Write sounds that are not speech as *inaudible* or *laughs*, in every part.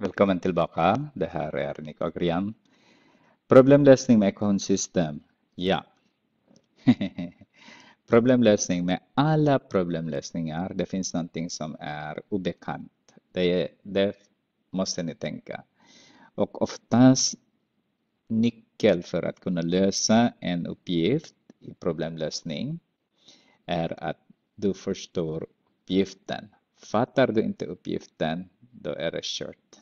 Välkommen tillbaka. Det här är Nick Agrian. Problemlösning med ekosystem. Ja. *laughs* problemlösning med alla problemlösningar. Det finns någonting som är obekant. Det, det måste ni tänka. Och oftast nyckel för att kunna lösa en uppgift i problemlösning är att du förstår uppgiften. Fattar du inte uppgiften, då är det kört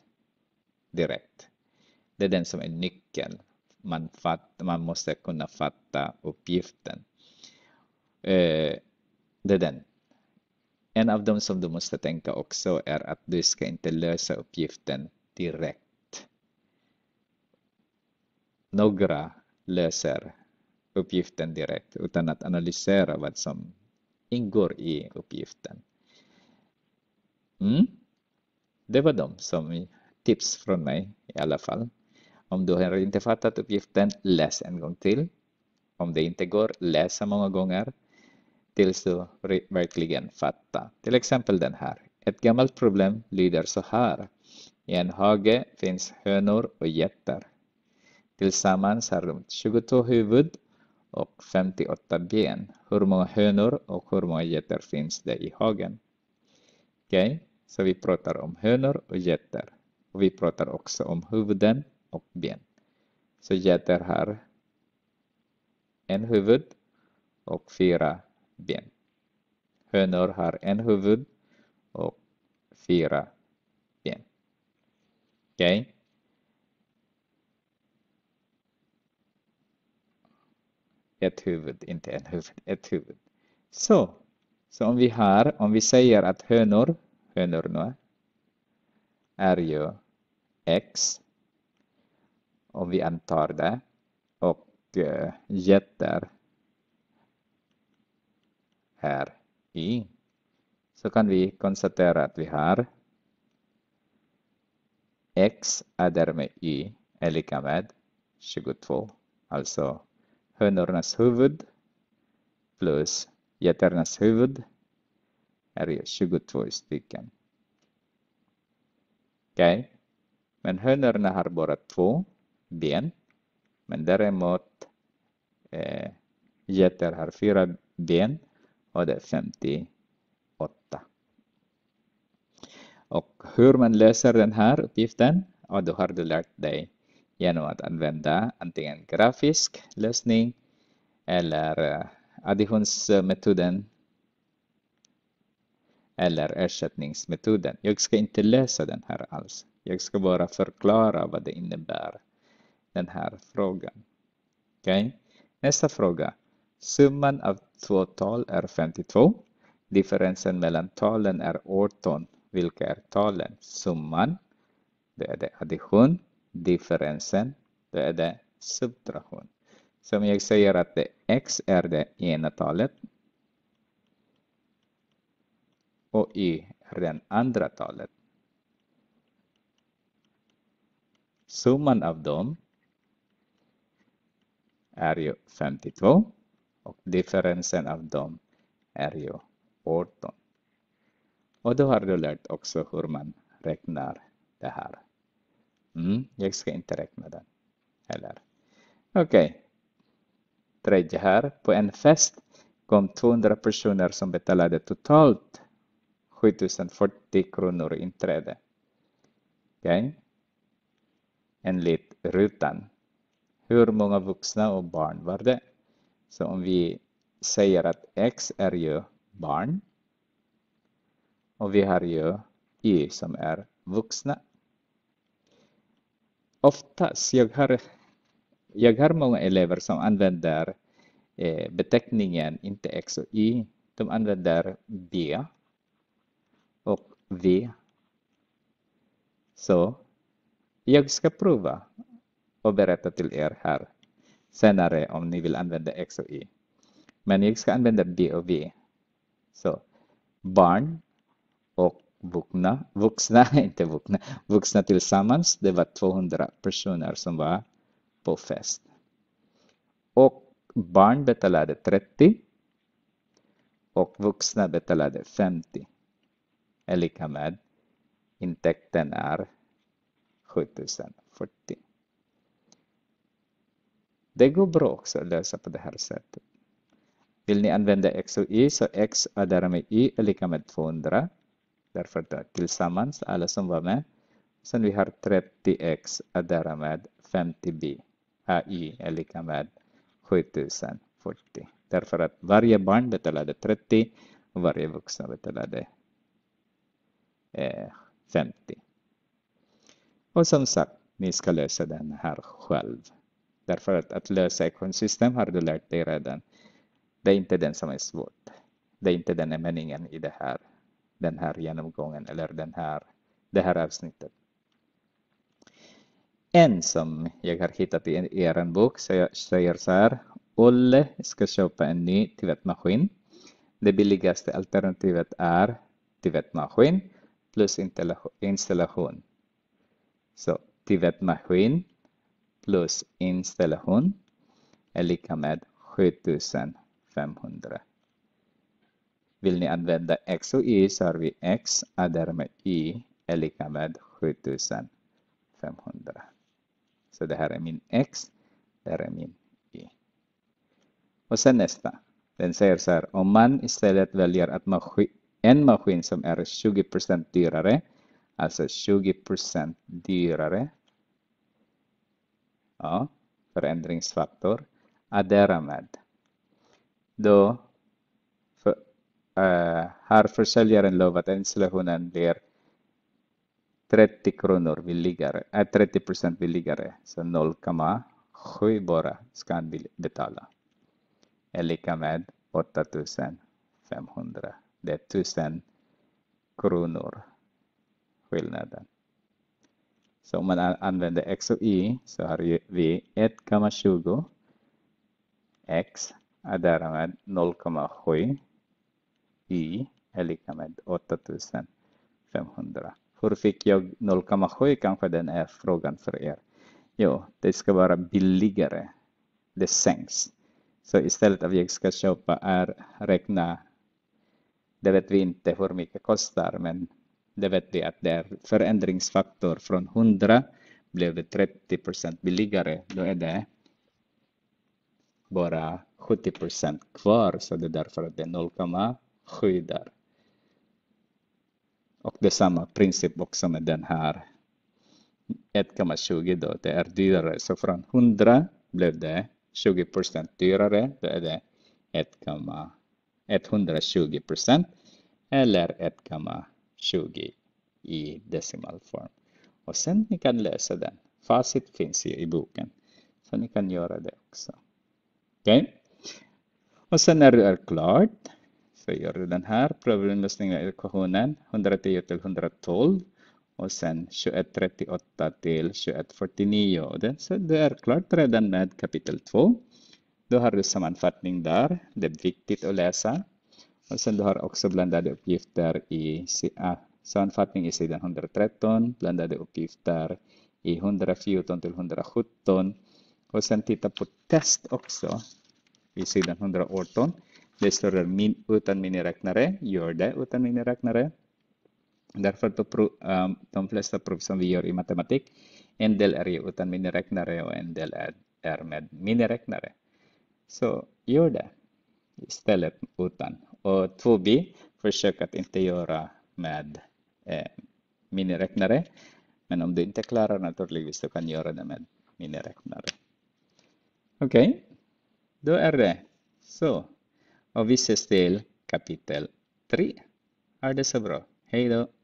direkt. Det är den som är nyckeln. Man, fatt, man måste kunna fatta uppgiften. Eh, det är den. En av dem som du måste tänka också är att du ska inte lösa uppgiften direkt. Några löser uppgiften direkt utan att analysera vad som ingår i uppgiften. Mm? Det var de som tips från mig i alla fall. Om du har inte fattat uppgiften, läs en gång till. Om det inte går, läs så många gånger tills du verkligen fattar. Till exempel den här. Ett gammalt problem lyder så här. I en hage finns hönor och getter. Tillsammans har de 22 huvud och 58 ben. Hur många hönor och hur många getter finns det i hagen? Okej, okay? så vi pratar om hönor och getter. Och vi pratar också om huvuden och ben. Så getter har en huvud och fyra ben. Hönor har en huvud och fyra ben. Okej. Okay. Ett huvud, inte en huvud, ett huvud. Så, så om vi har, om vi säger att hönor, hönorna är ju x om vi antar det och eh, jätter är Y. så kan vi konstatera att vi har x är därmed Y är lika med 22 alltså hönornas huvud plus getternas huvud är 22 stycken. Okej. Okay. Men hönorna har bara två ben, men däremot eh, getter har fyra ben och det är 58. Och hur man löser den här uppgiften, och då har du lärt dig genom att använda antingen grafisk lösning eller eh, additionsmetoden eller ersättningsmetoden. Jag ska inte läsa den här alls. Jag ska bara förklara vad det innebär, den här frågan. Okay? Nästa fråga. Summan av två tal är 52. Differensen mellan talen är 18. Vilka är talen? Summan, det är det addition. Differensen, det är det subtraktion. Som jag säger att det x är det ena talet och y är det andra talet. Summan av dem är ju 52 och differensen av dem är ju 18. Och då har du lärt också hur man räknar det här. Mm, jag ska inte räkna den heller. Okej. Okay. Tredje här. På en fest kom 200 personer som betalade totalt 7040 kronor inträde. Okej. Okay enligt rutan. Hur många vuxna och barn var det? Så om vi säger att X är ju barn och vi har ju Y som är vuxna. Oftast, jag har, jag har många elever som använder eh, beteckningen inte X och Y. De använder B och V. Så jag ska prova och berätta till er här senare om ni vill använda X och Y. Men jag ska använda B och V. Så barn och vuxna, vuxna, *laughs* inte vuxna, vuxna tillsammans, det var 200 personer som var på fest. Och barn betalade 30 och vuxna betalade 50 är lika med intäkten är 7040. Det går bra också att lösa på det här sättet. Vill ni använda x och y så x är därmed y är lika med 200. Därför att tillsammans, alla som var med. Sen vi har 30x är därmed 50b. y är lika med 7040. Därför att varje barn betalade 30 och varje vuxen betalade eh, 50. Och som sagt, ni ska lösa den här själv. Därför att, att lösa ekvationssystem har du lärt dig redan. Det är inte den som är svårt. Det är inte den är meningen i det här, den här genomgången eller den här, det här avsnittet. En som jag har hittat i er bok säger så här. Olle ska köpa en ny tvättmaskin. Det billigaste alternativet är tvättmaskin plus installation. Så till webbmaskin plus installation är lika med 7500. Vill ni använda X och Y så har vi X och därmed Y är lika med 7500. Så det här är min X, det här är min Y. Och sen nästa. Den säger så här, om man istället väljer att maskin, en maskin som är 20% dyrare Alltså 20 dyrare. Ja, förändringsfaktor. Addera med. Då för, äh, eh, har försäljaren lovat installationen blir 30 kronor billigare, äh, eh, 30 billigare. Så 0,7 bara ska han betala. Är lika med 8500. Det är 1000 kronor skillnaden. Så om man använder x och y så har vi 1,20 x är därmed 0,7 y är lika med 8500. Hur fick jag 0,7 kanske den är frågan för er. Jo, det ska vara billigare. Det sänks. Så istället att jag ska köpa är räkna, det vet vi inte hur mycket kostar, men det vet vi att det är förändringsfaktor från 100 blev det 30 procent billigare. Då är det bara 70 procent kvar, så det är därför att det är 0,7 där. Och det är samma princip också med den här 1,20 då, det är dyrare. Så från 100 blev det 20 procent dyrare, då är det 120 procent eller 1,20% 20 i decimalform. Och sen ni kan lösa den. Facit finns i, i boken. Så ni kan göra det också. Okej? Okay? Och sen när du är klar så gör du den här problemlösningen av ekvationen 110 till 112 och sen 2138 till 2149. så du är klart redan med kapitel 2. Då har du sammanfattning där. Det är viktigt att läsa. Och sen du har också blandade uppgifter i ah, sammanfattning i sidan 113, blandade uppgifter i 114 till 117 och sen titta på test också i sidan 118. Det står där min, utan miniräknare, gör det utan miniräknare. Därför att um, de flesta prov som vi gör i matematik, en del är ju utan miniräknare och en del är, är med miniräknare. Så gör det istället utan och 2b, försök att inte göra med eh, miniräknare. Men om du inte klarar naturligtvis, du kan göra det med miniräknare. Okej, okay. då är det så. Och vi ses till kapitel 3. Ha det så bra. Hej då!